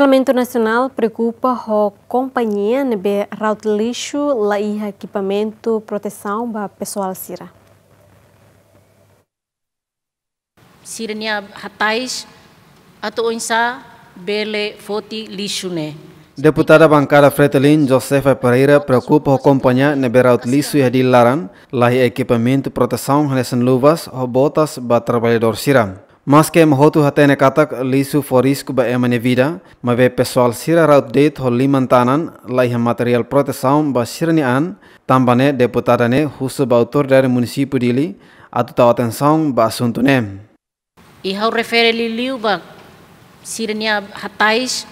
Parlamento Nacional preocupa a companhia de raut lixo la equipamento proteção para pessoal sira. Sirenia hatais atau insa bele foti lixo ne. Deputada bancária Fretelin Josefa Pereira preocupa a companhia neberá lixo e de laran, lá equipamento proteção relação luvas ou botas para trabalhador cira. Mas kem hotu hatene katak lisu forisku ba emane vida ma mabe pessoal sira raut date ho limantanan laiha material proteção ba sirni an tambane deputadane husu ba autor dari município dili atu tawa atenção ba suntune. nem. E hau refere liliu ba sirani hatais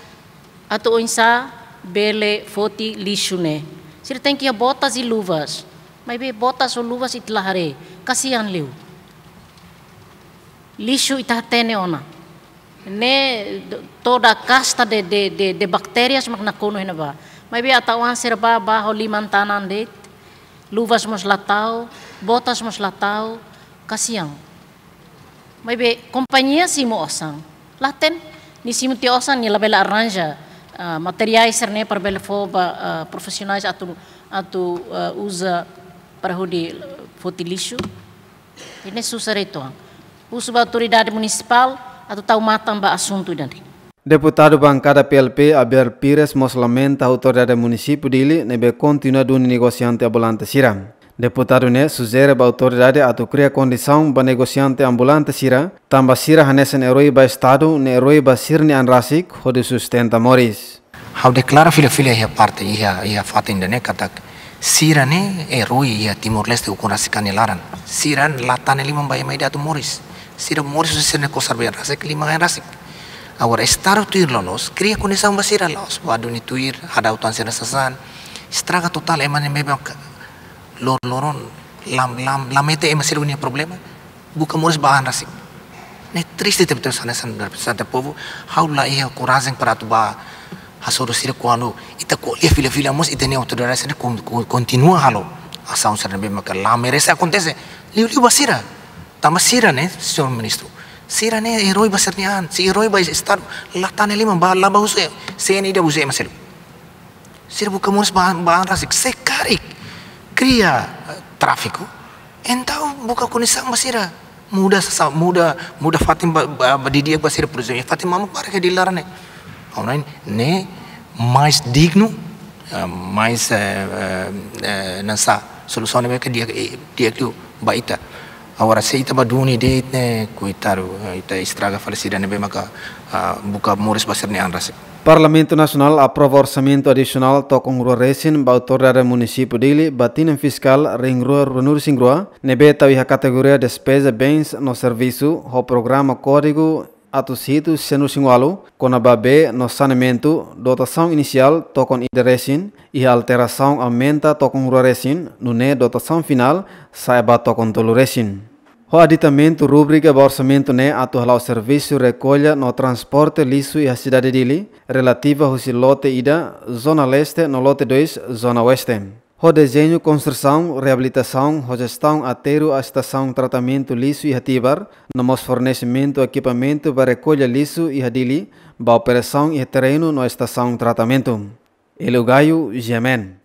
atu onsa bele foti lixo né. Sira tem que botas e luvas. ma be botas ou luvas e tlahare. Kasihan liu. Lisu ita e tene ona ne toda kasta de de de, de smak na kono hena ba mai bi ata wan serba ba ho liman tanan de luvas mos latau botas mos latau kasiang mai be companhia simo osang laten ni simo ti osang ni labela arranja uh, materiais ne par belfo ba uh, atu atu uh, usa para hodi fotilisu ini susah itu usbatu ridade municipal atau tau matang ba assunto idade. Deputado bancada PLP Abel Pires moslamenta a autoridade município dili nebe continua dun negociante ambulante Sira. Deputado ne sugere ba autoridade atu kria kondisaun ba negociante ambulante Sira, tamba Sira hanesen eroi ba estado ne eroi ba sirni anrasik hode sustenta moris. Hau declara fila fila ia parte ia ia fata ainda ne katak Sira ne eroi ia timur Leste ukurasikan ilaran. Sira latane limam ba ia atu moris. Sira moris su kosar be rasik lima ngai rasik. Awar estar tuir lolos, kria kuni samba sira los, tu tuir hada utan sira sasan. Straga total emane mebe lor loron lam lam lamete ema sira problema. Buka moris bahan rasik. Ne triste te betul sana san te povo, haula iya kurazeng para tu ba hasoro sira kuano, ita ko iya fila fila mos ita ne autoridade sira kontinua halo. Ação sana be maka lamere se acontece. Liu liu basira. Masirane, sirane, senhor ministro. Sirane heroi nian, si heroi ba estar latane lima ba laba usai, eh. seni da usai eh maselu. Sir buka munas ba ba rasik sekarik kria, eh, trafiko. Entau buka kunisak masira muda sesa muda muda Fatim ba, ba dia basira perjuangan, Fatim mama pare ke dilarane. Onain ne mais digno mais nasa solusione mereka dia dia tu baita. awara seita baduni deitne kuitaru eh, ita estraga falecida bem maka ah, buka mores basir ne anrasik. Parlamento Nacional aprova orçamento adicional tokong rua resin ba autoridade município dele batina fiscal ringrua runur singrua nebe tawih categoria despesa bens no serviço ho programa código atusito sendo singualo com a babê no saneamento, dotação inicial tocam iderecin e alteração aumenta tocam rurecin, no ne dotação final saiba tocam tolurecin. O aditamento rubrica Orçamento né atual ao serviço recolha no transporte liso e a cidade de Ili, relativa ao lote ida, zona leste no lote 2, zona oeste. O desenho, construção, reabilitação, o gestão ateiro a estação tratamento liso e ativar, no fornecimento equipamento para recolha liso e dili, ba operação e terreno na estação tratamento. Elugaio, Gemen.